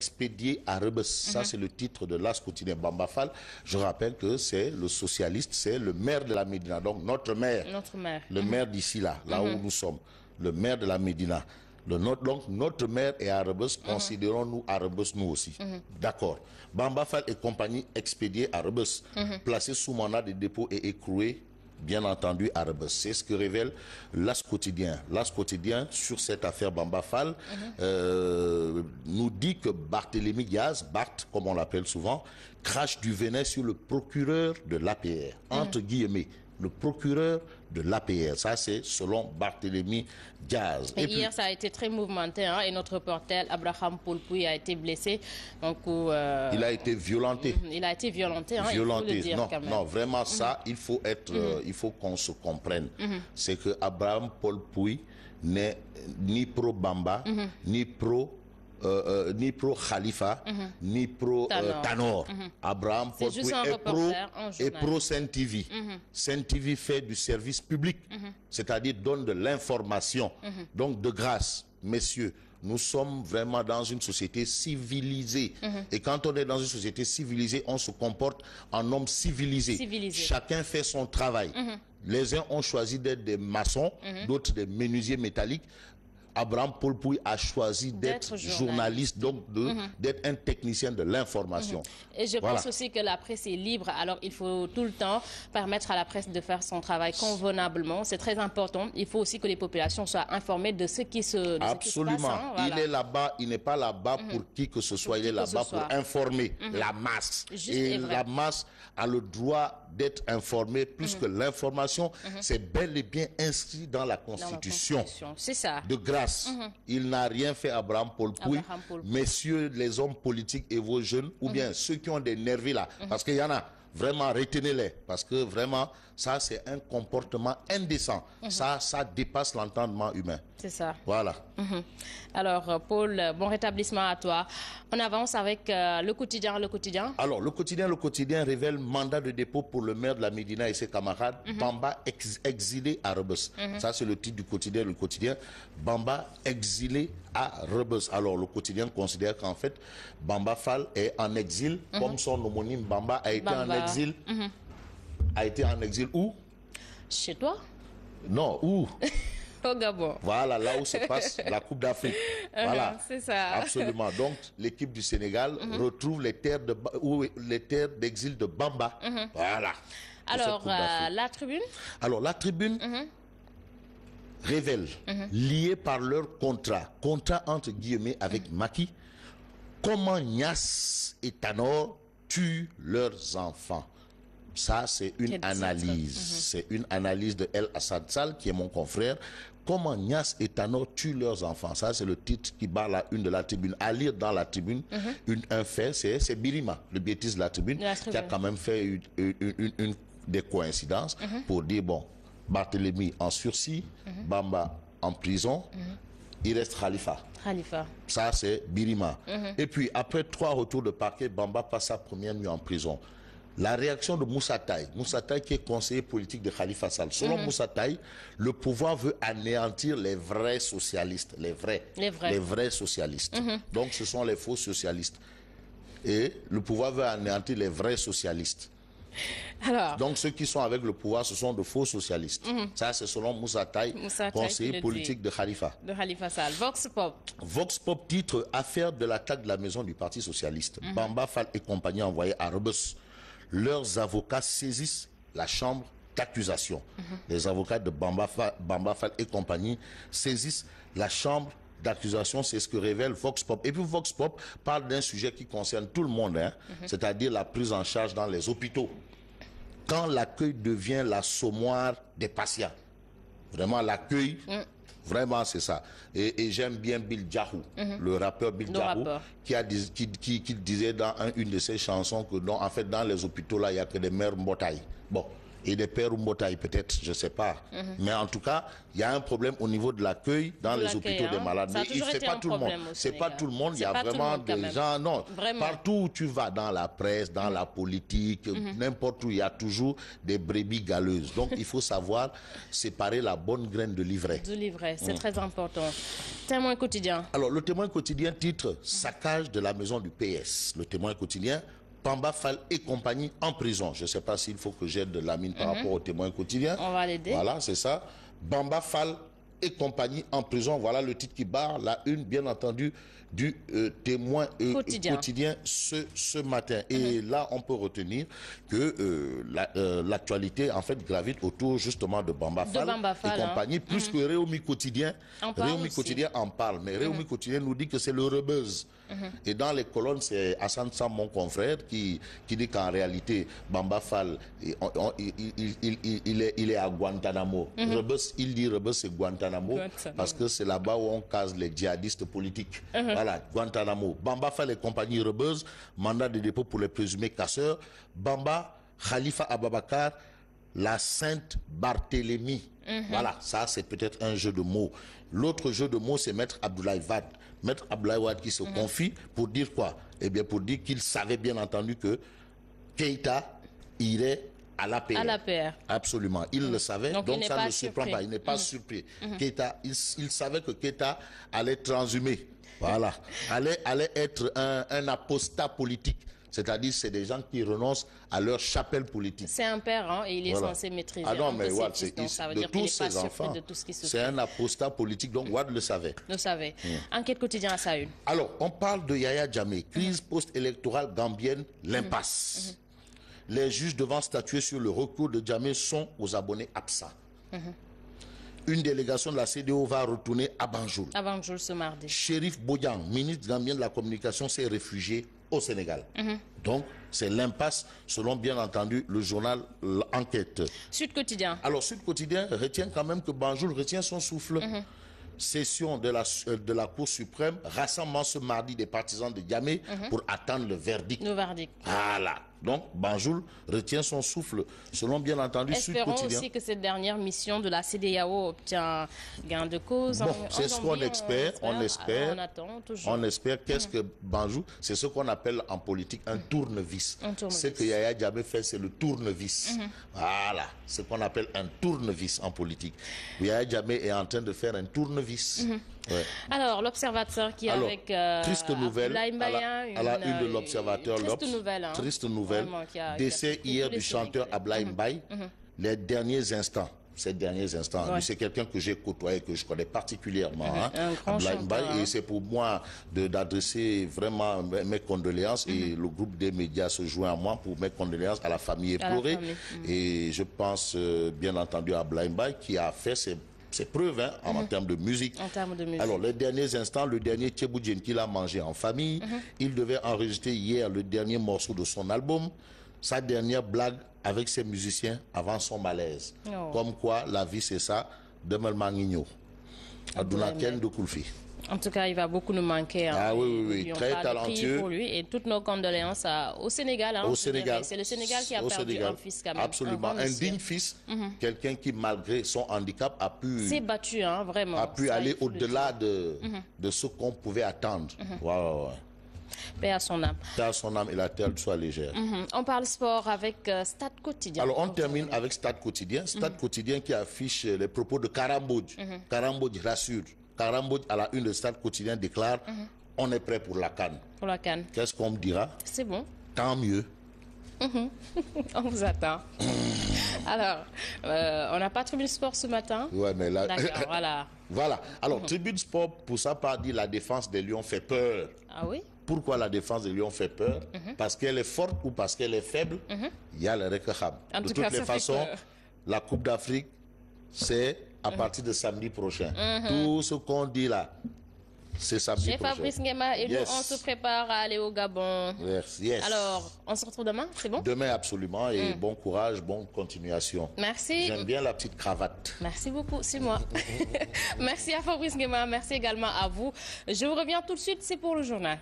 expédié à Rebus. Ça, mhm. c'est le titre de l'As quotidien Bambafal. Je rappelle que c'est le socialiste, c'est le maire de la Médina, donc notre maire. Notre maire. Le mhm. maire d'ici là, là où mhm. nous sommes. Le maire de la Médina. Le donc, notre maire est à Rebus, considérons-nous à nous aussi. D'accord. Bambafal et compagnie expédiée à Rebus, placé sous mandat de dépôt et écroué bien entendu arabe C'est ce que révèle l'As quotidien. L'As quotidien, sur cette affaire Bambafal, mhm. euh, nous dit que Barthélémy Diaz, Bart, comme on l'appelle souvent, crache du venin sur le procureur de l'APR, mhm. entre guillemets le procureur de l'APR. Ça, c'est selon Barthélémy Diaz. Et, hier, ça a été très mouvementé hein, et notre reporter Abraham Paul Pouy a été blessé. Donc, euh, il a été violenté. Mm-hmm. Il a été violenté. Hein, violenté. non, vraiment, mm-hmm. ça, il faut être, mm-hmm. euh, il faut qu'on se comprenne. C'est que Abraham Pouy n'est euh, ni pro-Bamba, ni pro euh, euh, ni pro Khalifa, mhm. ni pro euh, Tanor. Mhm. Abraham est, pro, pro Saint TV. Mhm. Saint TV fait du service public, c'est-à-dire donne de l'information. Donc, de grâce, messieurs, nous sommes vraiment dans une société civilisée. Et quand on est dans une société civilisée, on se comporte en homme civilisé. Chacun fait son travail. Les uns ont choisi d'être des maçons, d'autres des menuisiers métalliques, Abraham Paul a choisi d'être journaliste, donc mhm. d'être un technicien de l'information. Mhm. Et je pense aussi que la presse est libre, alors il faut tout le temps permettre à la presse de faire son travail convenablement. C'est très important. Il faut aussi que les populations soient informées de ce qui se, de Absolument. passe. Hein, il est là-bas, il n'est pas là-bas mhm. pour qui que ce soit, il est là-bas pour informer la masse. et, la masse a le droit d'être informée, que l'information, c'est bel et bien inscrit dans la Constitution. Dans la Constitution. C'est ça. De grâce. Mhm. Il n'a rien fait Abraham Paul Pouy. Messieurs les hommes politiques et vos jeunes, ou mhm. bien ceux qui ont des nervis là, mhm. parce qu'il y en a, vraiment retenez-les, parce que vraiment, ça c'est un comportement indécent. Mhm. Ça, ça dépasse l'entendement humain. C'est ça. Voilà. Mhm. Alors, euh, Paul, euh, bon rétablissement à toi. On avance avec euh, le quotidien, le quotidien. Alors, le quotidien, le quotidien révèle mandat de dépôt pour le maire de la Médina et ses camarades, mhm. Bamba exilé à Rebus. Ça, c'est le titre du quotidien, le quotidien. Bamba exilé à Rebus. Alors, le quotidien considère qu'en fait, Bamba Fall est en exil, comme son homonyme Bamba a été en exil a été en exil où Chez toi Non, où Au Gabon. Voilà, là où se passe la Coupe d'Afrique. Uh-huh, voilà. C'est ça. Absolument. Donc, l'équipe du Sénégal mhm. retrouve les terres de, les terres d'exil de Bamba. Mhm. Voilà. Alors, euh, la tribune Alors, la tribune mhm. révèle, liée par leur contrat, contrat entre guillemets avec Maki, comment Nias et Tanor tuent leurs enfants. Ça, c'est une analyse. Mhm. C'est une analyse de El Assad Sal, qui est mon confrère. Comment Nias et Tano tuent leurs enfants. Ça, c'est le titre qui bat la une de la tribune. À lire dans la tribune, mhm. un fait, c'est Birima, le bêtise de la tribune, qui a quand même fait une, des coïncidences mhm. pour dire, bon, Barthélemy en sursis, Bamba en prison, il reste Khalifa. Khalifa. Ça, c'est Birima. Et puis, après trois retours de parquet, Bamba passe sa première nuit en prison la réaction de Moussa Taï, Moussa Taï qui est conseiller politique de Khalifa Sall. Selon mhm. Moussa Taï, le pouvoir veut anéantir les vrais socialistes, les vrais, les vrais, socialistes. Mhm. Donc ce sont les faux socialistes. Et le pouvoir veut anéantir les vrais socialistes. Donc ceux qui sont avec le pouvoir, ce sont de faux socialistes. Mhm. Ça, c'est selon Moussa Taï, conseiller politique de Khalifa. De Khalifa Sall. Vox Pop. Vox Pop titre « Affaire de l'attaque de la maison du Parti Socialiste Bamba Fall et compagnie envoyés à Rebus » leurs avocats saisissent la chambre d'accusation. Mhm. Les avocats de Bamba Bamba et compagnie saisissent la chambre d'accusation, c'est ce que révèle Vox Pop. Et puis Vox Pop parle d'un sujet qui concerne tout le monde, hein, mhm. c'est-à-dire la prise en charge dans les hôpitaux. Quand l'accueil devient la sommoire des patients, vraiment l'accueil mm. Vraiment, c'est ça. Et, j'aime bien Bill Jahou, mhm. le rappeur Bill Jahou, qui, a disait dans une de ses chansons que, non, en fait, dans les hôpitaux, là, il n'y a que des mères mortailles. Bon et des pères ou Mbotaï peut-être, je ne sais pas. Mhm. Mais en tout cas, il y a un problème au niveau de l'accueil dans les hôpitaux des hein. malades. Ça c'est pas tout le monde. C'est pas tout le monde. Il y a vraiment des gens. Non, partout où tu vas dans la presse, dans mhm. la politique, mhm. n'importe où, il y a toujours des brebis galeuses. Donc il faut savoir séparer la bonne graine de livret. De l'ivraie, c'est très important. Témoin quotidien. Alors le témoin quotidien titre Saccage de la maison du PS. Le témoin quotidien Bamba Fall et compagnie en prison. Je ne sais pas s'il faut que j'aide la mine par mhm. rapport au témoin quotidien. On va l'aider. Voilà, c'est ça. Bamba Fall et compagnie en prison. Voilà le titre qui barre la une, bien entendu, du euh, témoin euh, quotidien, ce, ce, matin. Et mhm. là, on peut retenir que euh, l'actualité, en fait, gravite autour justement de Bamba, Fall et hein. compagnie, plus mhm. que Réomi Quotidien. Réomi Quotidien en parle, mais Réomi Quotidien nous dit que c'est le rebuzz et dans les colonnes, c'est Hassan Sam, mon confrère, qui, qui dit qu'en réalité, Bamba Fall, il, il, il, est, il est à Guantanamo. Mhm. il dit Rebus, c'est Guantanamo, parce que c'est là-bas où on case les djihadistes politiques. Mhm. Voilà, Guantanamo. Bamba Fall et compagnie Rebus, mandat de dépôt pour les présumés casseurs. Bamba, Khalifa Ababakar, la Sainte Barthélemy. Mhm. Voilà, ça c'est peut-être un jeu de mots. L'autre jeu de mots, c'est Maître Abdoulaye Wade. Maître Ablaïwad qui se mm. confie pour dire quoi Eh bien, pour dire qu'il savait bien entendu que Keita irait à la PR. À la Absolument. Il mm. le savait, donc, ça ne le surprend pas. Il n'est pas surpris. Mm. Mm-hmm. Keita, il, savait que Keïta allait transhumer. Voilà. allait, allait être un apostat politique c'est-à-dire, c'est des gens qui renoncent à leur chapelle politique. C'est un père, hein, et il est censé maîtriser. Ah non, mais Wad, c'est de tous ses enfants. C'est un apostat politique, donc Wad le savait. Le savait. Hmm. Enquête quotidienne à Saül. Alors, on parle de Yaya Djamé, crise hmm. post-électorale gambienne, hmm. l'impasse. Les juges devant statuer sur le recours de Djamé sont aux abonnés absents. Une délégation de la CDO va retourner à Banjul. À Banjul ce mardi. Sherif Boyang, ministre gambien de la communication, s'est réfugié au Sénégal. Mhm. Donc, c'est l'impasse, selon bien entendu le journal Enquête. Sud Quotidien. Alors, Sud Quotidien retient quand même que Banjoul retient son souffle. Mhm. Session de la, euh, de la Cour suprême, rassemblement ce mardi des partisans de Yamé mhm. pour attendre le verdict. Le verdict. Voilà. Donc, Banjoul retient son souffle, selon bien entendu sur Sud Quotidien. aussi que cette dernière mission de la CDAO obtient gain de cause. c'est ce qu'on espère, on espère. On, espère qu'est-ce que Banjoul, c'est ce qu'on appelle en politique un tournevis. Ce que Yaya Diabé fait, c'est le tournevis. Mhm. Voilà, ce qu'on appelle un tournevis en politique. Yaya Diabé est en train de faire un tournevis. Mhm. Alors, l'Observateur qui avec euh, triste nouvelle, une, de euh, l'Observateur, triste nouvelle, hein. triste nouvelle décès hier du chanteur à mhm. Mbaye, mhm. les derniers instants ces derniers instants. C'est quelqu'un que j'ai côtoyé, que je connais particulièrement, mhm. hein, et hein. c'est pour moi d'adresser vraiment mes condoléances et le groupe des médias se joint à moi pour mes condoléances à la famille éplorée. Et je pense euh, bien entendu à Blind Bay qui a fait ses c'est preuve hein, mhm. en, termes de musique. Alors, les derniers instants, le dernier Tcheboudjen qu'il a mangé en famille, mhm. il devait enregistrer hier le dernier morceau de son album, sa dernière blague avec ses musiciens avant son malaise. Oh. Comme quoi, la vie, c'est ça, de Melmangigno, Adouna Ken de Koulfi. En tout cas, il va beaucoup nous manquer. Hein. Ah oui, oui, oui. très talentueux. Pour lui et toutes nos condoléances au Sénégal. Hein. au Sénégal. C'est le Sénégal qui a perdu un fils quand Absolument, un, digne fils, mhm. quelqu'un qui malgré son handicap a pu... S'est battu, hein, vraiment. A pu aller au-delà de, mhm. de ce qu'on pouvait attendre. Mhm. Paix à son âme. Paix à son âme et la terre soit légère. On parle sport avec euh, Stade Quotidien. Alors, on termine avec Stade Quotidien. Stade Quotidien qui affiche les propos de Karamboudj. Mm Karamboudj rassure. Karambo à la une de Stade quotidien déclare mhm. on est prêt pour la canne. Pour la canne. Qu'est-ce qu'on me dira C'est bon. Tant mieux. Mhm. on vous attend. Alors, euh, on n'a pas Tribune Sport ce matin. Ouais, mais là. voilà. voilà. Alors, mhm. Tribune Sport, pour ça, pas dit la défense des Lions fait peur. Ah oui pourquoi la défense de Lyon fait peur Parce qu'elle est forte ou parce qu'elle est faible Il y a le Rekaham. De toutes les façons, la Coupe d'Afrique, c'est à partir de samedi prochain. Mhm. Tout ce qu'on dit là, c'est samedi Chez Fabrice Nguema et on se prépare à aller au Gabon. merci Alors, on se retrouve demain, c'est bon Demain, absolument. Et mhm. bon courage, bonne continuation. Merci. J'aime bien la petite cravate. Merci beaucoup, c'est moi. merci à Fabrice Nguema, merci également à vous. Je vous reviens tout de suite, c'est pour le journal.